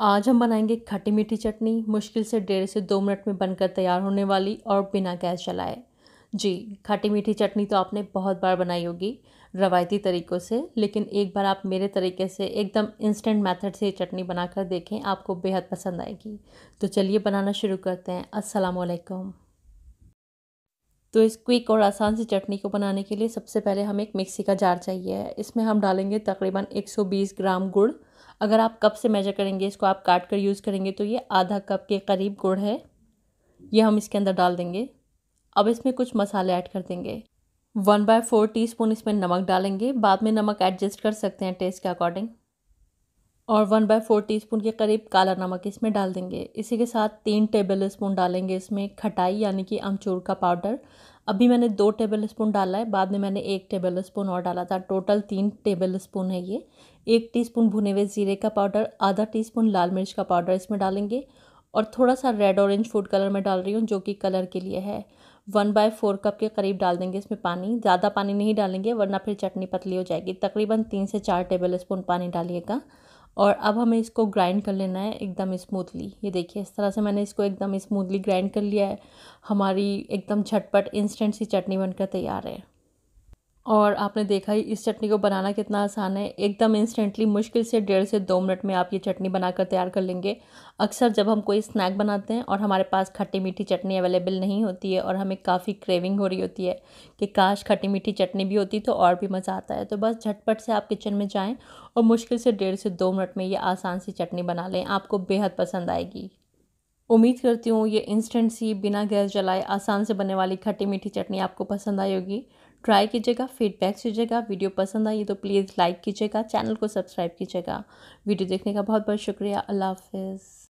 आज हम बनाएंगे खट्टी मीठी चटनी मुश्किल से डेढ़ से दो मिनट में बनकर तैयार होने वाली और बिना गैस चलाए जी खट्टी मीठी चटनी तो आपने बहुत बार बनाई होगी रवायती तरीक़ों से लेकिन एक बार आप मेरे तरीके से एकदम इंस्टेंट मेथड से ये चटनी बनाकर देखें आपको बेहद पसंद आएगी तो चलिए बनाना शुरू करते हैं असलकम तो इस क्विक और आसान सी चटनी को बनाने के लिए सबसे पहले हमें एक मिक्सी का जार चाहिए इसमें हम डालेंगे तकरीबन 120 ग्राम गुड़ अगर आप कप से मेजर करेंगे इसको आप काट कर यूज़ करेंगे तो ये आधा कप के करीब गुड़ है ये हम इसके अंदर डाल देंगे अब इसमें कुछ मसाले ऐड कर देंगे one by four teaspoon इसमें नमक डालेंगे बाद में नमक एडजस्ट कर सकते हैं टेस्ट के अकॉर्डिंग और वन बाय फोर टी के करीब काला नमक इसमें डाल देंगे इसी के साथ तीन टेबल स्पून डालेंगे इसमें खटाई यानी कि अमचूर का पाउडर अभी मैंने दो टेबल स्पून डाला है बाद में मैंने एक टेबल स्पून और डाला था टोटल तीन टेबल स्पून है ये एक टीस्पून भुने हुए जीरे का पाउडर आधा टीस्पून लाल मिर्च का पाउडर इसमें डालेंगे और थोड़ा सा रेड ऑरेंज फूड कलर में डाल रही हूँ जो कि कलर के लिए है वन बाय फोर कप के करीब डाल देंगे इसमें पानी ज़्यादा पानी नहीं डालेंगे वरना फिर चटनी पतली हो जाएगी तकरीबन तीन से चार टेबल स्पून पानी डालिएगा और अब हमें इसको ग्राइंड कर लेना है एकदम स्मूथली ये देखिए इस तरह से मैंने इसको एकदम स्मूथली ग्राइंड कर लिया है हमारी एकदम झटपट इंस्टेंट सी चटनी बनकर तैयार है और आपने देखा ही इस चटनी को बनाना कितना आसान है एकदम इंस्टेंटली मुश्किल से डेढ़ से दो मिनट में आप ये चटनी बनाकर तैयार कर लेंगे अक्सर जब हम कोई स्नैक बनाते हैं और हमारे पास खट्टी मीठी चटनी अवेलेबल नहीं होती है और हमें काफ़ी क्रेविंग हो रही होती है कि काश खट्टी मीठी चटनी भी होती तो और भी मज़ा आता है तो बस झटपट से आप किचन में जाएँ और मुश्किल से डेढ़ से दो मिनट में ये आसान सी चटनी बना लें आपको बेहद पसंद आएगी उम्मीद करती हूँ ये इंस्टेंट सी बिना गैस जलाए आसान से बनने वाली खट्टी मीठी चटनी आपको पसंद आई होगी ट्राई कीजिएगा फीडबैक दीजिएगा वीडियो पसंद आई तो प्लीज़ लाइक कीजिएगा चैनल को सब्सक्राइब कीजिएगा वीडियो देखने का बहुत बहुत शुक्रिया अल्लाह हाफिज़